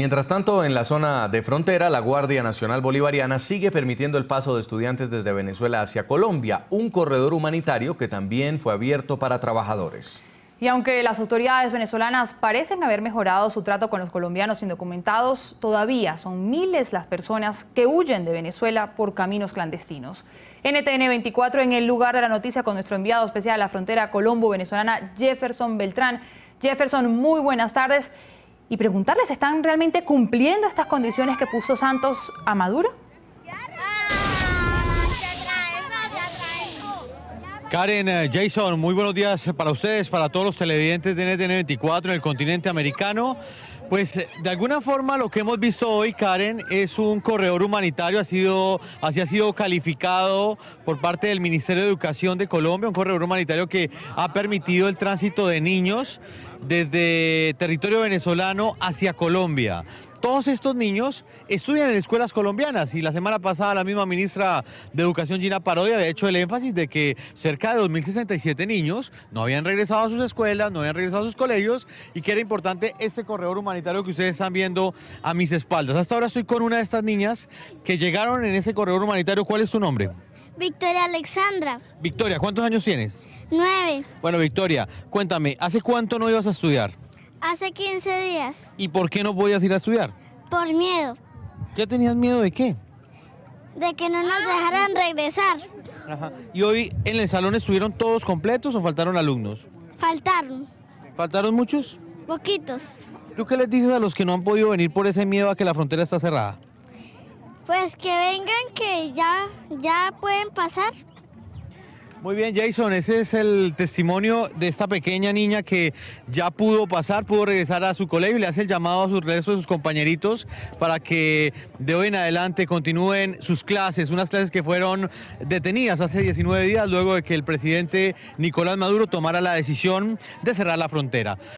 Mientras tanto, en la zona de frontera, la Guardia Nacional Bolivariana sigue permitiendo el paso de estudiantes desde Venezuela hacia Colombia, un corredor humanitario que también fue abierto para trabajadores. Y aunque las autoridades venezolanas parecen haber mejorado su trato con los colombianos indocumentados, todavía son miles las personas que huyen de Venezuela por caminos clandestinos. NTN 24 en el lugar de la noticia con nuestro enviado especial a la frontera colombo-venezolana Jefferson Beltrán. Jefferson, muy buenas tardes y preguntarles, ¿están realmente cumpliendo estas condiciones que puso Santos a Maduro? Karen, eh, Jason, muy buenos días para ustedes, para todos los televidentes de NTN 24 en el continente americano. Pues eh, de alguna forma lo que hemos visto hoy, Karen, es un corredor humanitario, ha sido, así ha sido calificado por parte del Ministerio de Educación de Colombia, un corredor humanitario que ha permitido el tránsito de niños desde territorio venezolano hacia Colombia todos estos niños estudian en escuelas colombianas y la semana pasada la misma ministra de Educación Gina Parodia había hecho el énfasis de que cerca de 2.067 niños no habían regresado a sus escuelas, no habían regresado a sus colegios y que era importante este corredor humanitario humanitario que ustedes están viendo a mis espaldas. Hasta ahora estoy con una de estas niñas que llegaron en ese corredor humanitario. ¿Cuál es tu nombre? Victoria Alexandra. Victoria, ¿cuántos años tienes? Nueve. Bueno, Victoria, cuéntame, ¿hace cuánto no ibas a estudiar? Hace 15 días. ¿Y por qué no podías ir a estudiar? Por miedo. ¿Ya tenías miedo de qué? De que no nos dejaran regresar. ¿Y hoy en el salón estuvieron todos completos o faltaron alumnos? Faltaron. ¿Faltaron muchos? Poquitos. ¿Tú qué les dices a los que no han podido venir por ese miedo a que la frontera está cerrada? Pues que vengan, que ya, ya pueden pasar. Muy bien, Jason, ese es el testimonio de esta pequeña niña que ya pudo pasar, pudo regresar a su colegio y le hace el llamado a sus resto a sus compañeritos para que de hoy en adelante continúen sus clases, unas clases que fueron detenidas hace 19 días luego de que el presidente Nicolás Maduro tomara la decisión de cerrar la frontera.